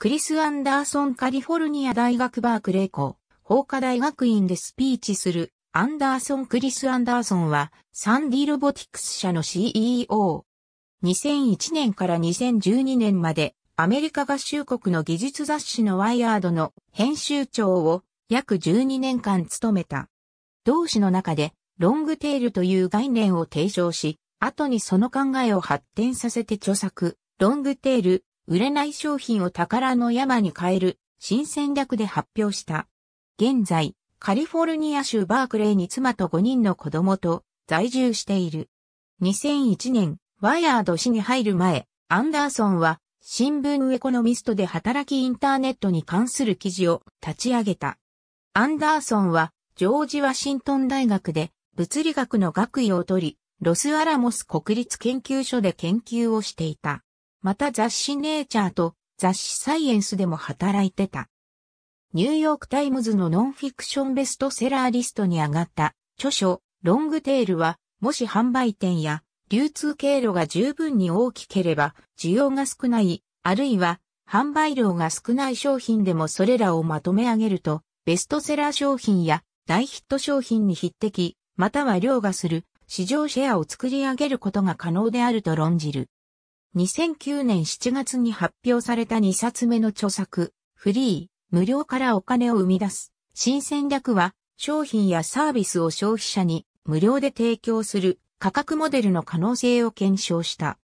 クリス・アンダーソンカリフォルニア大学バークレー校、法科大学院でスピーチするアンダーソン・クリス・アンダーソンはサンディロボティクス社の CEO。2001年から2012年までアメリカ合衆国の技術雑誌のワイヤードの編集長を約12年間務めた。同志の中でロングテールという概念を提唱し、後にその考えを発展させて著作、ロングテール、売れない商品を宝の山に変える新戦略で発表した。現在、カリフォルニア州バークレーに妻と5人の子供と在住している。2001年、ワイヤード氏に入る前、アンダーソンは新聞エコノミストで働きインターネットに関する記事を立ち上げた。アンダーソンはジョージ・ワシントン大学で物理学の学位を取り、ロスアラモス国立研究所で研究をしていた。また雑誌ネイチャーと雑誌サイエンスでも働いてた。ニューヨークタイムズのノンフィクションベストセラーリストに上がった著書ロングテールはもし販売店や流通経路が十分に大きければ需要が少ないあるいは販売量が少ない商品でもそれらをまとめ上げるとベストセラー商品や大ヒット商品に匹敵または凌駕する市場シェアを作り上げることが可能であると論じる。2009年7月に発表された2冊目の著作、フリー、無料からお金を生み出す。新戦略は、商品やサービスを消費者に無料で提供する価格モデルの可能性を検証した。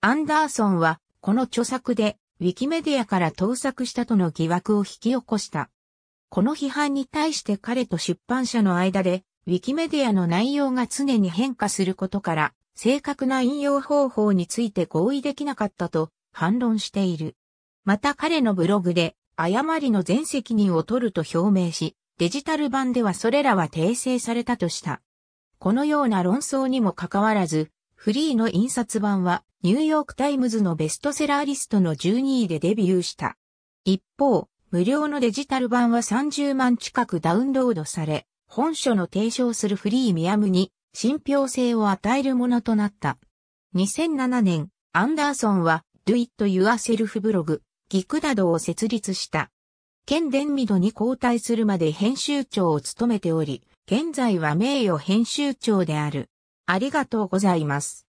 アンダーソンは、この著作で、ウィキメディアから盗作したとの疑惑を引き起こした。この批判に対して彼と出版社の間で、ウィキメディアの内容が常に変化することから、正確な引用方法について合意できなかったと反論している。また彼のブログで誤りの全責任を取ると表明し、デジタル版ではそれらは訂正されたとした。このような論争にもかかわらず、フリーの印刷版はニューヨークタイムズのベストセラーリストの12位でデビューした。一方、無料のデジタル版は30万近くダウンロードされ、本書の提唱するフリーミアムに信憑性を与えるものとなった。2007年、アンダーソンは、Do It Yourself ブログ、ギクダドを設立した。県デンミドに交代するまで編集長を務めており、現在は名誉編集長である。ありがとうございます。